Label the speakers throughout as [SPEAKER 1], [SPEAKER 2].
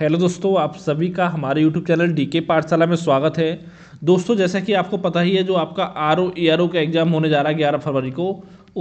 [SPEAKER 1] hello दोस्तों आप सभी का हमारे यूट्यूब चैनल डी के पाठशाला में स्वागत है दोस्तों जैसा कि आपको पता ही है जो आपका R O E R O का एग्ज़ाम होने जा रहा है ग्यारह फरवरी को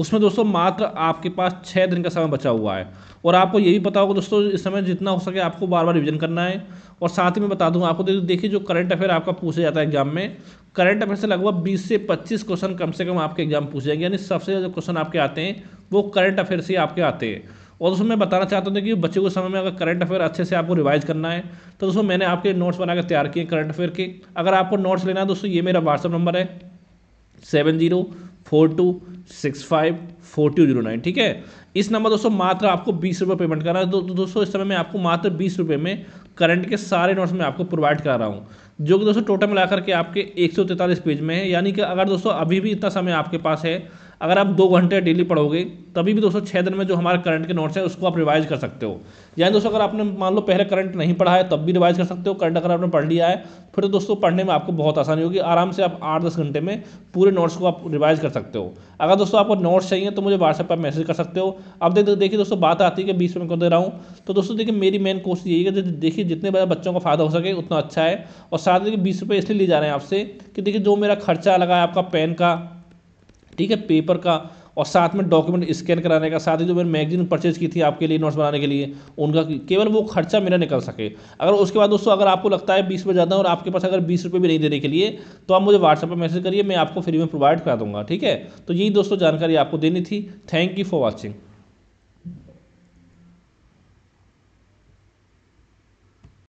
[SPEAKER 1] उसमें दोस्तों मात्र आपके पास छः दिन का समय बचा हुआ है और आपको ये भी पता होगा दोस्तों इस समय जितना हो सके आपको बार बार रिविजन करना है और साथ ही मैं बता दूंगा आपको देखिए जो करंट अफेयर आपका पूछा जाता है एग्जाम में करंट अफेयर से लगभग बीस से पच्चीस क्वेश्चन कम से कम आपके एग्जाम पूछे जाएंगे यानी सबसे ज़्यादा क्वेश्चन आपके आते हैं वो करंट अफेयर से आपके आते हैं और उसमें मैं बताना चाहता हूँ कि बच्चे को समय में अगर करंट अफेयर अच्छे से आपको रिवाइज करना है तो दोस्तों मैंने आपके नोट्स बनाकर तैयार किए करंट अफेयर के अगर आपको नोट्स लेना है दोस्तों ये मेरा व्हाट्सअप नंबर है seven zero four two six five four two zero nine ठीक है इस नंबर दोस्तों मात्र आपको बीस रुपये पेमेंट करना है दो, दोस्तों इस समय मैं आपको मात्र बीस रुपये में करंट के सारे नोट्स मैं आपको प्रोवाइड कर रहा हूँ जो कि दोस्तों टोटल मिलाकर के आपके एक पेज में है यानी कि अगर दोस्तों अभी भी इतना समय आपके पास है अगर आप दो घंटे डेली पढ़ोगे तभी भी दोस्तों छः दिन में जो हमारे करंट के नोट्स हैं उसको आप रिवाइज कर सकते हो यानी दोस्तों अगर आपने मान लो पहले करंट नहीं पढ़ा है तब भी रिवाइज कर सकते हो करंट अगर आपने पढ़ लिया है फिर तो दोस्तों पढ़ने में आपको बहुत आसानी होगी आराम से आप आठ दस घंटे में पूरे नोट्स को आप रिवाइज कर सकते हो अगर दोस्तों आपको नोट्स चाहिए तो मुझे व्हाट्सएप पर मैसेज कर सकते हो अब देखिए दोस्तों बात आती है कि बीस मिनट को दे रहा हूँ तो दोस्तों देखिए मेरी मेन कोशिश यही है देखिए जितने ज़्यादा बच्चों को फ़ायदा हो सके उतना अच्छा है और साथ ही बीस रुपये इसलिए ले जा रहे हैं आपसे कि देखिए जो मेरा खर्चा लगा है आपका पेन का ठीक है पेपर का और साथ में डॉक्यूमेंट स्कैन कराने का साथ ही जो मैंने मैगजीन परचेज की थी आपके लिए नोट्स बनाने के लिए उनका केवल वो खर्चा मेरा निकल सके अगर उसके बाद दोस्तों अगर आपको लगता है बीस रुपये ज़्यादा और आपके पास अगर बीस रुपये भी नहीं देने के लिए तो आप मुझे व्हाट्सएप पर मैसेज करिए मैं आपको फ्री में प्रोवाइड करा दूंगा ठीक है तो यही दोस्तों जानकारी आपको देनी थी थैंक यू फॉर वॉचिंग